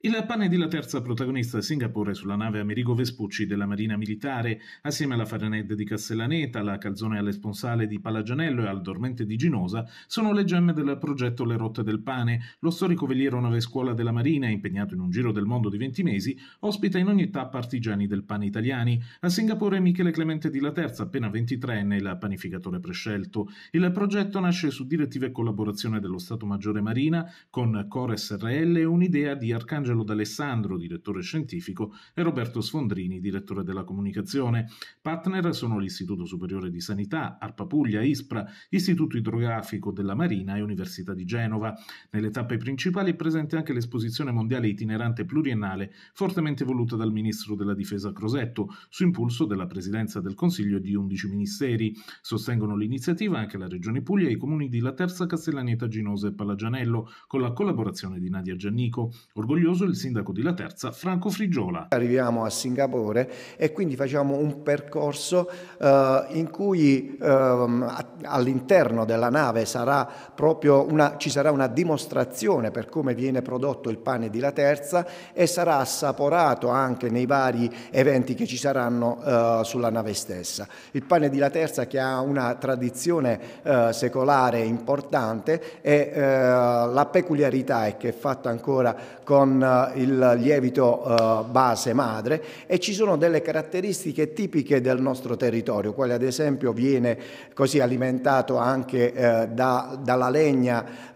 Il pane della terza protagonista a Singapore sulla nave Amerigo Vespucci della Marina Militare, assieme alla Farined di Castellaneta, la Calzone alle Sponsale di Palagianello e al Dormente di Ginosa, sono le gemme del progetto Le Rotte del Pane. Lo storico veliero nave scuola della Marina, impegnato in un giro del mondo di 20 mesi, ospita in ogni età partigiani del pane italiani. A Singapore Michele Clemente di La Terza, appena 23enne, il panificatore prescelto. Il progetto nasce su direttiva e collaborazione dello Stato Maggiore Marina con Core SRL e un'idea di Arcangelo Angelo D'Alessandro, direttore scientifico, e Roberto Sfondrini, direttore della comunicazione. Partner sono l'Istituto Superiore di Sanità, Arpa Puglia, ISPRA, Istituto Idrografico della Marina e Università di Genova. Nelle tappe principali è presente anche l'esposizione mondiale itinerante pluriennale, fortemente voluta dal Ministro della Difesa Crosetto, su impulso della Presidenza del Consiglio e di 11 ministeri. Sostengono l'iniziativa anche la Regione Puglia e i comuni di La Terza, Castellaneta, Ginosa e Palagianello, con la collaborazione di Nadia Giannico. Orgoglioso Amoroso il sindaco di La Terza Franco Frigiola. Arriviamo a Singapore e quindi facciamo un percorso eh, in cui eh, all'interno della nave sarà una, ci sarà una dimostrazione per come viene prodotto il pane di La Terza e sarà assaporato anche nei vari eventi che ci saranno eh, sulla nave stessa. Il pane di La Terza che ha una tradizione eh, secolare importante e eh, la peculiarità è che è fatto ancora con eh, il lievito eh, base madre e ci sono delle caratteristiche tipiche del nostro territorio, quale ad esempio viene così alimentato anche eh, da, dalla legna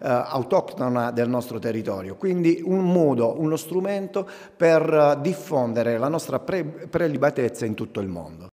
autoctona del nostro territorio. Quindi un modo, uno strumento per diffondere la nostra pre prelibatezza in tutto il mondo.